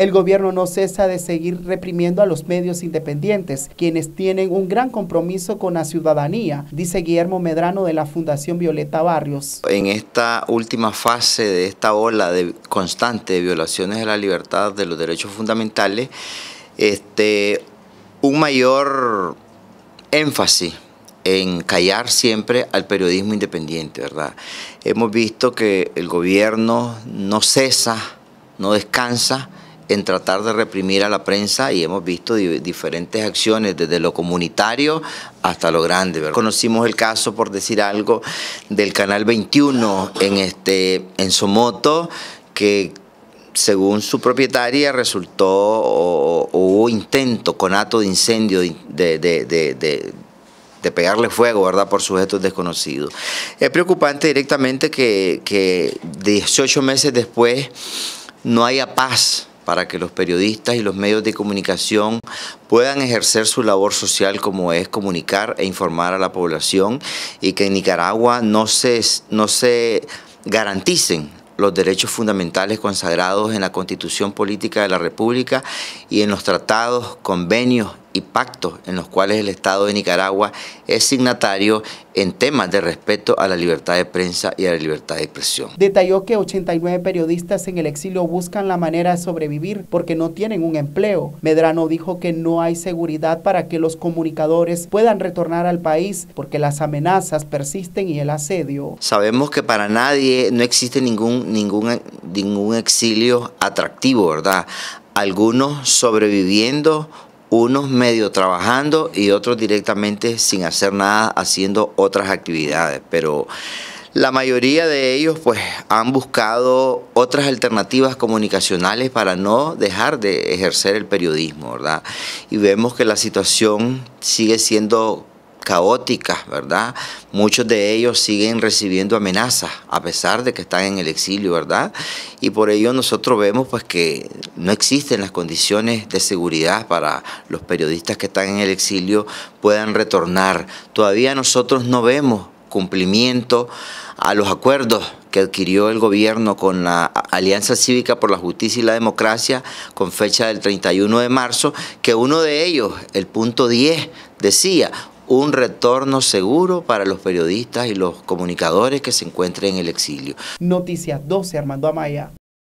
El gobierno no cesa de seguir reprimiendo a los medios independientes, quienes tienen un gran compromiso con la ciudadanía, dice Guillermo Medrano de la Fundación Violeta Barrios. En esta última fase de esta ola de constante de violaciones de la libertad de los derechos fundamentales, este, un mayor énfasis en callar siempre al periodismo independiente, ¿verdad? Hemos visto que el gobierno no cesa, no descansa en tratar de reprimir a la prensa y hemos visto diferentes acciones desde lo comunitario hasta lo grande. Conocimos el caso, por decir algo, del Canal 21 en, este, en Somoto, que según su propietaria, resultó o, hubo intento, acto de incendio de, pegarle fuego, ¿verdad?, por sujetos desconocidos. Es preocupante directamente que, que 18 meses después no haya paz para que los periodistas y los medios de comunicación puedan ejercer su labor social como es comunicar e informar a la población y que en Nicaragua no se, no se garanticen los derechos fundamentales consagrados en la Constitución Política de la República y en los tratados, convenios y pactos en los cuales el Estado de Nicaragua es signatario en temas de respeto a la libertad de prensa y a la libertad de expresión. Detalló que 89 periodistas en el exilio buscan la manera de sobrevivir porque no tienen un empleo. Medrano dijo que no hay seguridad para que los comunicadores puedan retornar al país porque las amenazas persisten y el asedio. Sabemos que para nadie no existe ningún, ningún, ningún exilio atractivo, ¿verdad? Algunos sobreviviendo unos medio trabajando y otros directamente sin hacer nada, haciendo otras actividades. Pero la mayoría de ellos pues han buscado otras alternativas comunicacionales para no dejar de ejercer el periodismo, ¿verdad? Y vemos que la situación sigue siendo caóticas, ¿verdad? Muchos de ellos siguen recibiendo amenazas a pesar de que están en el exilio, ¿verdad? Y por ello nosotros vemos pues que no existen las condiciones de seguridad para los periodistas que están en el exilio puedan retornar. Todavía nosotros no vemos cumplimiento a los acuerdos que adquirió el gobierno con la Alianza Cívica por la Justicia y la Democracia con fecha del 31 de marzo, que uno de ellos, el punto 10, decía, un retorno seguro para los periodistas y los comunicadores que se encuentren en el exilio. Noticias 12, Armando Amaya.